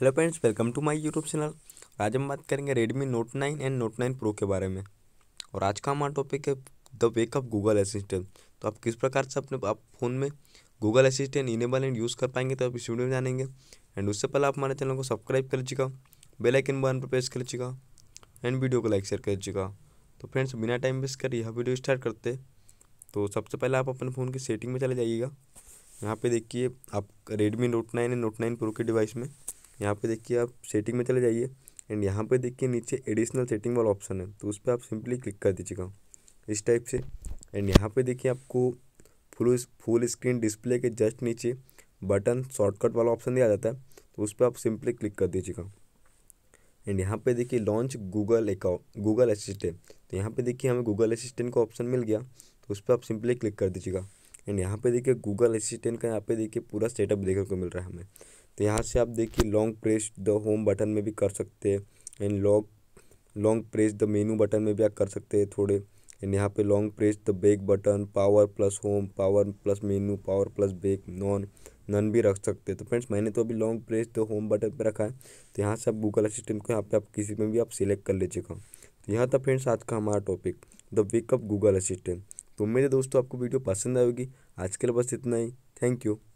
hello friends welcome to my YouTube channel आज हम बात करेंगे Redmi note nine and note nine pro के बारे में और आज का हमारा टॉपिक है द वेकअप गूगल असिस्टेंट तो आप किस प्रकार से अपने आप फ़ोन में Google assistant enable and use कर पाएंगे तो आप इस वीडियो में जानेंगे एंड उससे पहले आप हमारे चैनल को सब्सक्राइब कर लीजिएगा बेलाइकन बन पर प्रेस कर लीजिएगा एंड वीडियो को लाइक शेयर कर लीजिएगा तो फ्रेंड्स बिना टाइम वेस्ट कर यह वीडियो स्टार्ट करते तो सबसे पहले आप अपने फ़ोन की सेटिंग में चले जाइएगा यहाँ पे देखिए आप Redmi note nine and note nine pro के डिवाइस में यहाँ पे देखिए आप सेटिंग में चले जाइए एंड यहाँ पे देखिए नीचे एडिशनल सेटिंग वाला ऑप्शन है तो उस पर आप सिंपली क्लिक कर दीजिएगा इस टाइप से एंड यहाँ पे देखिए आपको फुल फुल स्क्रीन डिस्प्ले के जस्ट नीचे बटन शॉर्टकट वाला ऑप्शन दिया जाता है तो उस पर आप सिंपली क्लिक कर दीजिएगा एंड यहाँ पे देखिए launch Google account Google assistant तो यहाँ पे देखिए हमें गूगल असिस्टेंट का ऑप्शन मिल गया तो उस पर आप सिंपली क्लिक कर दीजिएगा एंड यहाँ पे देखिए गूगल असिस्टेंट का यहाँ पे देखिए पूरा सेटअप देखने को मिल रहा है हमें तो यहाँ से आप देखिए long press the home button में भी कर सकते हैं and long long press the menu button में भी आप कर सकते हैं थोड़े एंड यहाँ पे long press the back button power plus home power plus menu power plus back none none भी रख सकते हैं तो फ्रेंड्स मैंने तो अभी long press the home button पे रखा है तो यहाँ से आप गूगल असिस्टेंट को यहाँ पे आप किसी में भी आप सिलेक्ट कर लीजिएगा तो यहाँ था फ्रेंड्स आज का हमारा topic the wake up Google assistant तो मेरे दोस्तों आपको वीडियो पसंद आएगी आज के लिए बस इतना ही थैंक यू